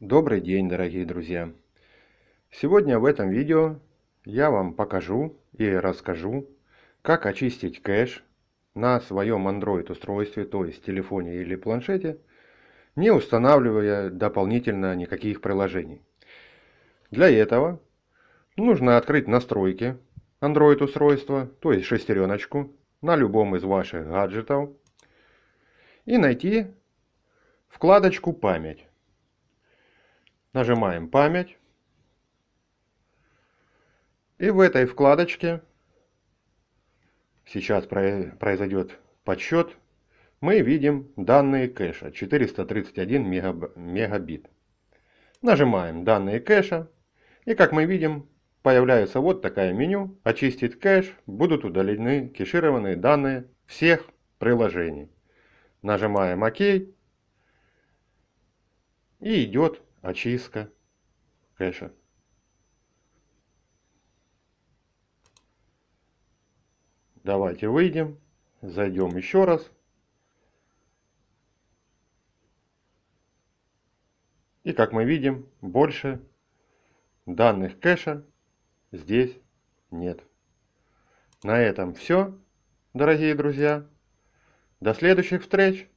Добрый день, дорогие друзья! Сегодня в этом видео я вам покажу и расскажу, как очистить кэш на своем Android устройстве, то есть телефоне или планшете, не устанавливая дополнительно никаких приложений. Для этого нужно открыть настройки Android устройства, то есть шестереночку на любом из ваших гаджетов и найти вкладочку «Память». Нажимаем «Память». И в этой вкладочке сейчас произойдет подсчет. Мы видим данные кэша 431 мегабит. Нажимаем данные кэша. И как мы видим, появляется вот такое меню. Очистить кэш. Будут удалены кешированные данные всех приложений. Нажимаем ОК. И идет очистка кэша Давайте выйдем, зайдем еще раз. И как мы видим, больше данных кэша здесь нет. На этом все, дорогие друзья. До следующих встреч!